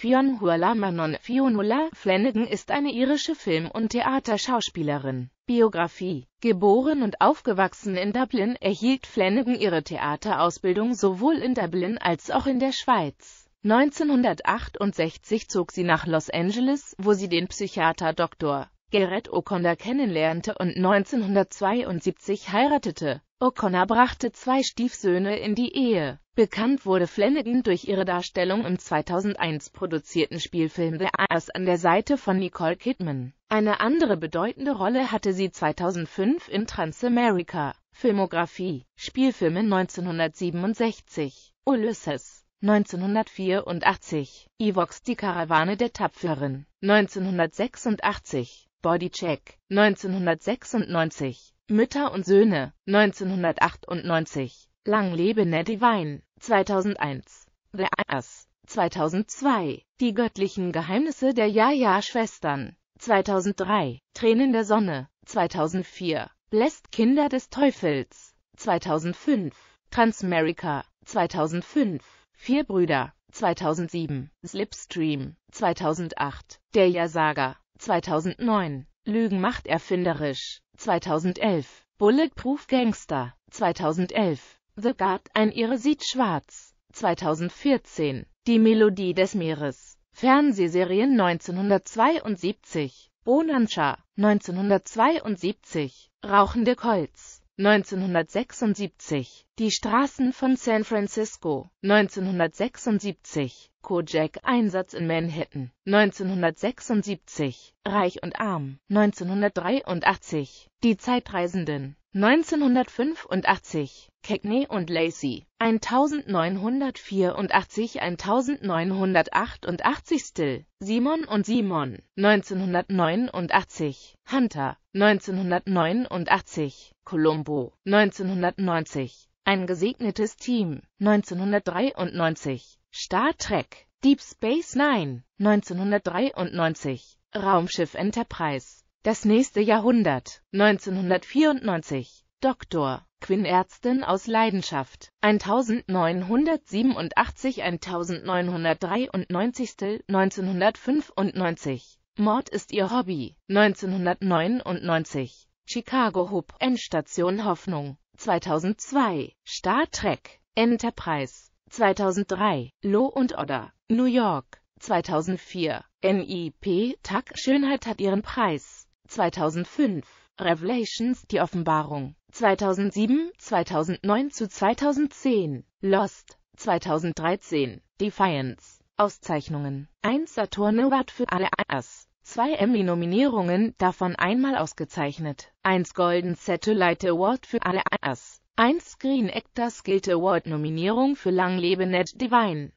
Fionn Huala Manon Fionnuala Flanagan ist eine irische Film- und Theaterschauspielerin. Biografie Geboren und aufgewachsen in Dublin erhielt Flanagan ihre Theaterausbildung sowohl in Dublin als auch in der Schweiz. 1968 zog sie nach Los Angeles, wo sie den Psychiater Dr. Gerrit O'Connor kennenlernte und 1972 heiratete O'Connor brachte zwei Stiefsöhne in die Ehe. Bekannt wurde Flanagan durch ihre Darstellung im 2001 produzierten Spielfilm The Ass an der Seite von Nicole Kidman. Eine andere bedeutende Rolle hatte sie 2005 in Transamerica. Filmografie Spielfilme 1967 Ulysses 1984 Evox Die Karawane der Tapferen 1986 Bodycheck 1996, Mütter und Söhne 1998, Lang lebe Nettie Wein 2001, The Ass 2002, Die göttlichen Geheimnisse der Ja-Ja-Schwestern 2003, Tränen der Sonne 2004, Bläst Kinder des Teufels 2005, Transmerica 2005, Vier Brüder 2007, Slipstream 2008, Der Ja-Saga 2009, Lügen macht erfinderisch, 2011, Bulletproof Gangster, 2011, The Guard, ein Irre sieht schwarz, 2014, Die Melodie des Meeres, Fernsehserien 1972, Bonanza, 1972, Rauchende Colts, 1976, Die Straßen von San Francisco, 1976, Kojak-Einsatz in Manhattan, 1976, Reich und Arm, 1983, Die Zeitreisenden 1985 Cagney und Lacey 1984 1988 Still Simon und Simon 1989 Hunter 1989 Colombo 1990 Ein gesegnetes Team 1993 Star Trek Deep Space Nine 1993 Raumschiff Enterprise das nächste Jahrhundert. 1994. Dr. Quinn Ärztin aus Leidenschaft. 1987 1993 1995. Mord ist ihr Hobby. 1999. Chicago Hub. Endstation Hoffnung. 2002. Star Trek. Enterprise. 2003. Lo und Odder. New York. 2004. NIP. Tag. Schönheit hat ihren Preis. 2005, Revelations, die Offenbarung, 2007, 2009 zu 2010, Lost, 2013, Defiance, Auszeichnungen, 1 Saturn Award für alle AS. 2 Emmy-Nominierungen, davon einmal ausgezeichnet. 1 Golden Satellite Award für alle AS. 1 Screen Actors Guild Award Nominierung für Lang lebe Ned Divine.